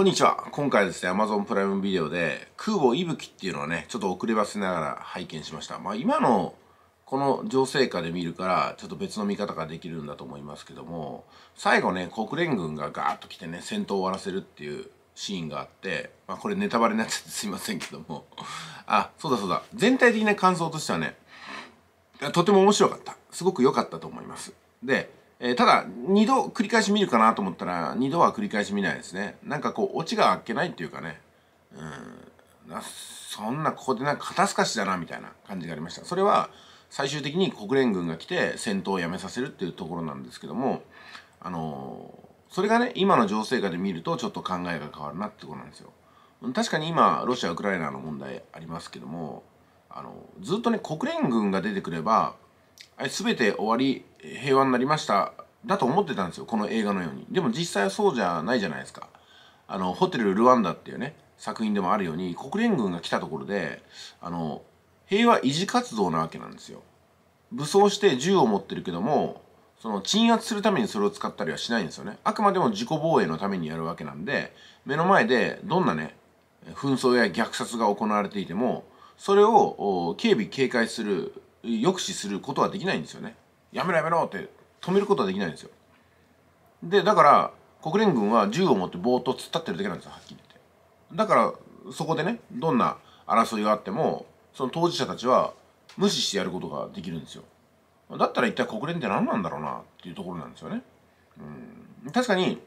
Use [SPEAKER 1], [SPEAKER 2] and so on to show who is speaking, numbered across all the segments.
[SPEAKER 1] こんにちは。今回ですね、Amazon プライムビデオで、空母いぶきっていうのはね、ちょっと遅ればせながら拝見しました。まあ今のこの情勢下で見るから、ちょっと別の見方ができるんだと思いますけども、最後ね、国連軍がガーッと来てね、戦闘を終わらせるっていうシーンがあって、まあこれネタバレになっちゃってすいませんけども、あ、そうだそうだ、全体的な感想としてはね、とても面白かった。すごく良かったと思います。で、えー、ただ、2度繰り返し見るかなと思ったら、2度は繰り返し見ないですね。なんかこう、オチがあっけないっていうかね、うん、そんなここでなんか肩透かしだなみたいな感じがありました。それは、最終的に国連軍が来て戦闘をやめさせるっていうところなんですけども、あのー、それがね、今の情勢下で見るとちょっと考えが変わるなってことなんですよ。確かに今、ロシア、ウクライナの問題ありますけども、あのー、ずっとね、国連軍が出てくれば、全て終わり平和になりましただと思ってたんですよこの映画のようにでも実際はそうじゃないじゃないですかあのホテルルワンダっていうね作品でもあるように国連軍が来たところであの平和維持活動なわけなんですよ武装して銃を持ってるけどもその鎮圧するためにそれを使ったりはしないんですよねあくまでも自己防衛のためにやるわけなんで目の前でどんなね紛争や虐殺が行われていてもそれを警備警戒する抑止することはできないんですよねやめろやめろって止めることはできないんですよでだから国連軍は銃を持ってぼーっと突っ立ってるだけなんですよはっきり言ってだからそこでねどんな争いがあってもその当事者たちは無視してやることができるんですよだったら一体国連って何なんだろうなっていうところなんですよねうん確かに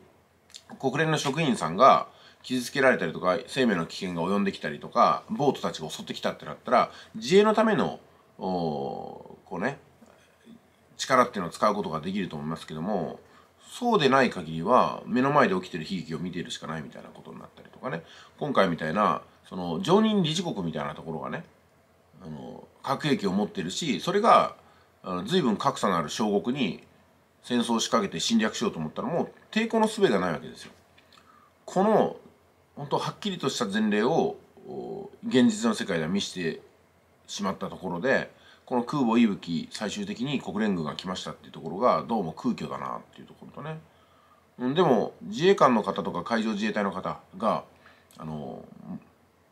[SPEAKER 1] 国連の職員さんが傷つけられたりとか生命の危険が及んできたりとかボートたちが襲ってきたってなったら自衛のためのこうね力っていうのを使うことができると思いますけどもそうでない限りは目の前で起きてる悲劇を見ているしかないみたいなことになったりとかね今回みたいなその常任理事国みたいなところがねあの核兵器を持ってるしそれがあの随分格差のある小国に戦争を仕掛けて侵略しようと思ったらもう抵抗の術がないわけですよ。この本当はっきりとした前例を現実の世界では見せてしまったところでこの空母伊吹最終的に国連軍が来ましたっていうところがどうも空虚だなっていうところとね、うん、でも自衛官の方とか海上自衛隊の方があの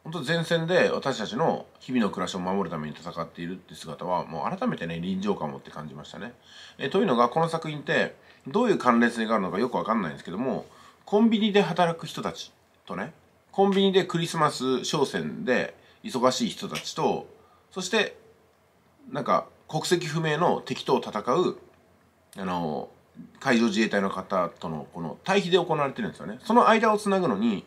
[SPEAKER 1] 本当前線で私たちの日々の暮らしを守るために戦っているって姿はもう改めてね臨場感を持って感じましたね。えというのがこの作品ってどういう関連性があるのかよくわかんないんですけどもコンビニで働く人たちとねコンビニでクリスマス商戦で忙しい人たちとそしてなんか国籍不明の敵と戦うあの海上自衛隊の方とのこの対比で行われてるんですよねその間をつなぐのに、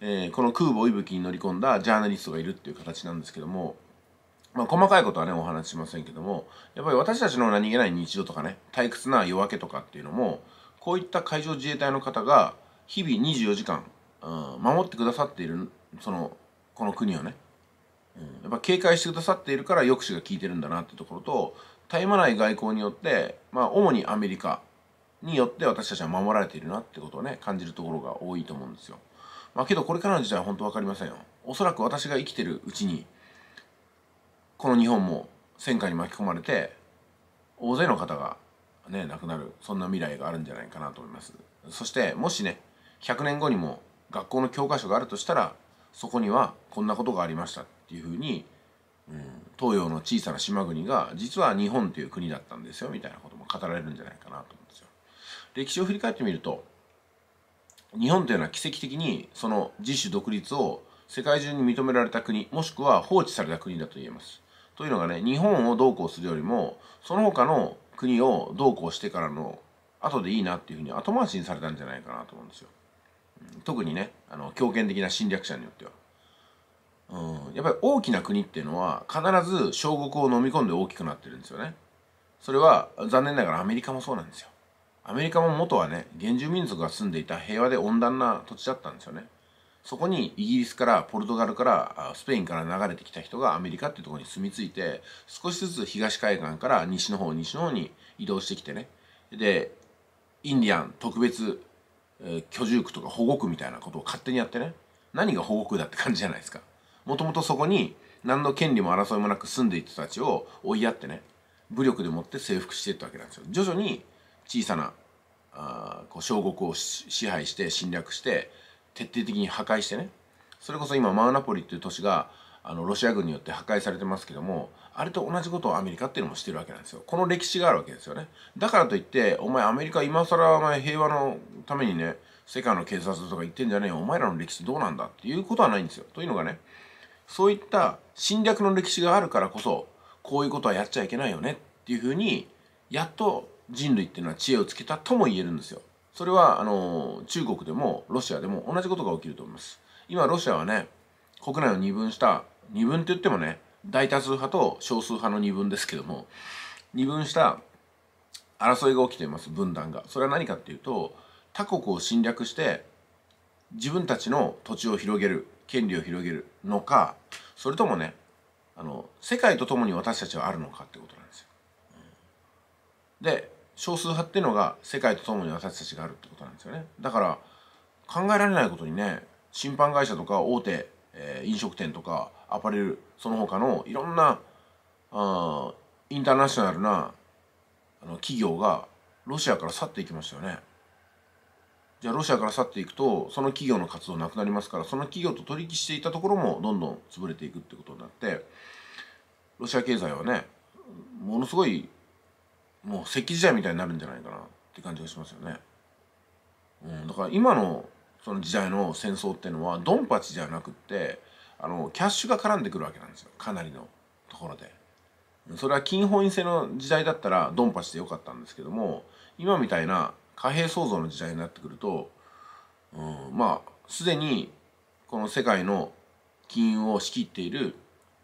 [SPEAKER 1] えー、この空母いぶきに乗り込んだジャーナリストがいるっていう形なんですけどもまあ、細かいことはね、お話ししませんけども、やっぱり私たちの何気ない日常とかね、退屈な夜明けとかっていうのも、こういった海上自衛隊の方が、日々24時間、うん、守ってくださっている、その、この国をね、やっぱ警戒してくださっているから抑止が効いてるんだなってところと絶え間ない外交によって、まあ、主にアメリカによって私たちは守られているなってことをね感じるところが多いと思うんですよ。まあ、けどこれからの時代は本当分かりませんよ。おそらく私が生きてるうちにこの日本も戦火に巻き込まれて大勢の方がね亡くなるそんな未来があるんじゃないかなと思います。そしてもしね100年後にも学校の教科書があるとしたらそこにはこんなことがありましたっていうふうに、うん、東洋の小さな島国が実は日本という国だったんですよみたいなことも語られるんじゃないかなと思うんですよ。歴史を振り返ってみると日本というのは奇跡的にその自主独立を世界中に認められた国もしくは放置された国だと言えます。というのがね日本をどうこうするよりもその他の国をどうこうしてからの後でいいなっていうふうに後回しにされたんじゃないかなと思うんですよ。特にねあの強権的な侵略者によっては。うん、やっぱり大きな国っていうのは必ず小国を飲み込んで大きくなってるんですよね。それは残念ながらアメリカもそうなんですよ。アメリカも元はね、原住民族が住んでいた平和で温暖な土地だったんですよね。そこにイギリスからポルトガルからスペインから流れてきた人がアメリカっていうところに住み着いて少しずつ東海岸から西の方西の方に移動してきてねでインディアン特別えー、居住区とか保護区みたいなことを勝手にやってね何が保護区だって感じじゃないですかもともとそこに何の権利も争いもなく住んでいた人たちを追いやってね武力でもって征服していったわけなんですよ徐々に小さなあこう小国を支配して侵略して徹底的に破壊してねそれこそ今マウナポリっていう都市があのロシア軍によって破壊されてますけどもあれと同じことをアメリカっていうのもしてるわけなんですよこの歴史があるわけですよねだからといってお前アメリカ今更お前平和のためにね世界の警察とか言ってんじゃねえよお前らの歴史どうなんだっていうことはないんですよというのがねそういった侵略の歴史があるからこそこういうことはやっちゃいけないよねっていうふうにやっと人類っていうのは知恵をつけたとも言えるんですよそれはあの中国でもロシアでも同じことが起きると思います今ロシアはね国内を二分した二分って言ってもね大多数派と少数派の二分ですけども二分した争いが起きています分断がそれは何かっていうと他国を侵略して自分たちの土地を広げる権利を広げるのかそれともねあの世界とともに私たちはあるのかってことなんですよ。で少数派っていうのが世界とともに私たちがあるってことなんですよね。だから考えられないことにね審判会社とか大手えー、飲食店とかアパレルその他のいろんなあインターナショナルなあの企業がロシアから去っていきましたよね。じゃあロシアから去っていくとその企業の活動なくなりますからその企業と取引していたところもどんどん潰れていくってことになってロシア経済はねものすごいもう石器時代みたいになるんじゃないかなって感じがしますよね。うん、だから今のその時代の戦争っていうのはドンパチじゃなくってあのキャッシュが絡んでくるわけなんですよかなりのところで。それは金本位制の時代だったらドンパチでよかったんですけども今みたいな貨幣創造の時代になってくると、うん、まあすでにこの世界の金融を仕切っている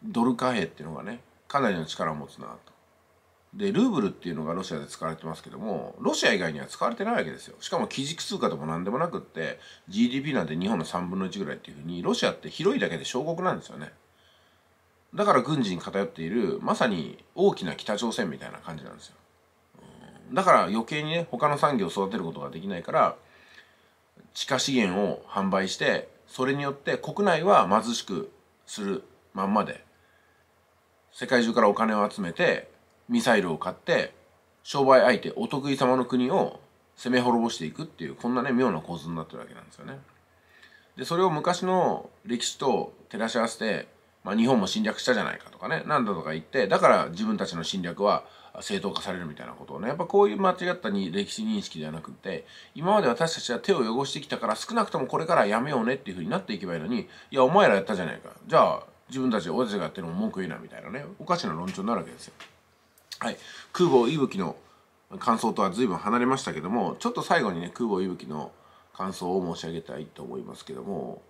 [SPEAKER 1] ドル貨幣っていうのがねかなりの力を持つなと。でルーブルっていうのがロシアで使われてますけどもロシア以外には使われてないわけですよしかも基軸通貨でも何でもなくって GDP なんて日本の3分の1ぐらいっていうふうにロシアって広いだけで小国なんですよねだから軍事に偏っているまさに大きな北朝鮮みたいな感じなんですよだから余計にね他の産業を育てることができないから地下資源を販売してそれによって国内は貧しくするまんまで世界中からお金を集めてミサイルを買って商売相手お得意様の国を攻め滅ぼしていくっていうこんなね妙な構図になってるわけなんですよね。でそれを昔の歴史と照らし合わせて、まあ、日本も侵略したじゃないかとかね何だとか言ってだから自分たちの侵略は正当化されるみたいなことをねやっぱこういう間違ったに歴史認識ではなくって今まで私たちは手を汚してきたから少なくともこれからやめようねっていうふうになっていけばいいのにいやお前らやったじゃないかじゃあ自分たち俺たちがやってるのも文句言うなみたいなねおかしな論調になるわけですよ。はい、空母息吹の感想とは随分離れましたけどもちょっと最後にね空母息吹の感想を申し上げたいと思いますけども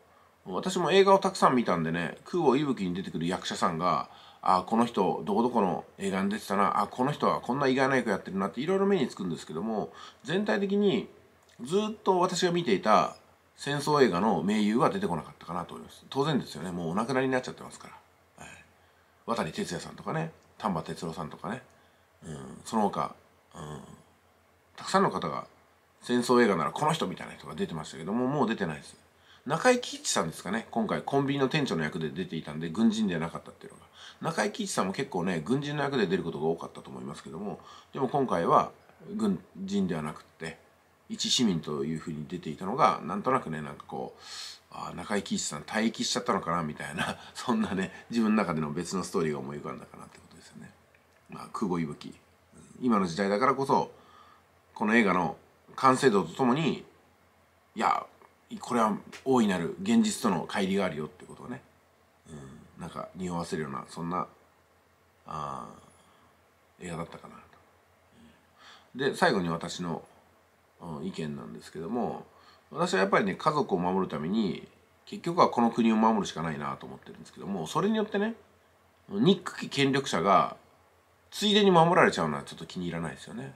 [SPEAKER 1] 私も映画をたくさん見たんでね空母息吹に出てくる役者さんがあこの人どこどこの映画に出てたなあこの人はこんな意外な役やってるなっていろいろ目につくんですけども全体的にずっと私が見ていた戦争映画の名優は出てこなかったかなと思います当然ですよねもうお亡くなりになっちゃってますから、はい、渡哲也さんとかね丹波哲郎さんとかねうん、その他、うん、たくさんの方が戦争映画ならこの人みたいな人が出てましたけどももう出てないです中井貴一さんですかね今回コンビニの店長の役で出ていたんで軍人ではなかったっていうのが中井貴一さんも結構ね軍人の役で出ることが多かったと思いますけどもでも今回は軍人ではなくって一市民というふうに出ていたのがなんとなくねなんかこうあ中井貴一さん退役しちゃったのかなみたいなそんなね自分の中での別のストーリーが思い浮かんだかなってことまあ、久保伊吹今の時代だからこそこの映画の完成度とともにいやこれは大いなる現実との乖離があるよってことをね、うん、なんか匂わせるようなそんなあ映画だったかなと。で最後に私の意見なんですけども私はやっぱりね家族を守るために結局はこの国を守るしかないなと思ってるんですけどもそれによってねニック・権力者がついでに守られちゃうのはちょっと気に入らないですよね。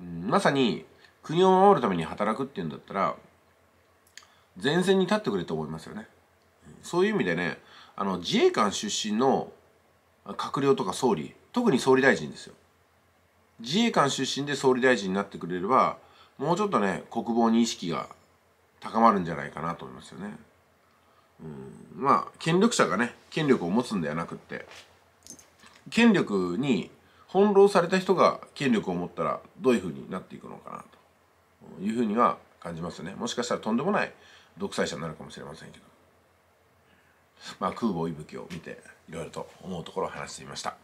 [SPEAKER 1] うん、まさに国を守るために働くっていうんだったら前線に立ってくれと思いますよね。そういう意味でねあの自衛官出身の閣僚とか総理特に総理大臣ですよ。自衛官出身で総理大臣になってくれればもうちょっとね国防に意識が高まるんじゃないかなと思いますよね。うん、まあ権力者がね権力を持つんではなくって権力に翻弄された人が権力を持ったらどういうふうになっていくのかなというふうには感じますねもしかしたらとんでもない独裁者になるかもしれませんけど、まあ、空母息吹を見ていろいろと思うところを話してみました。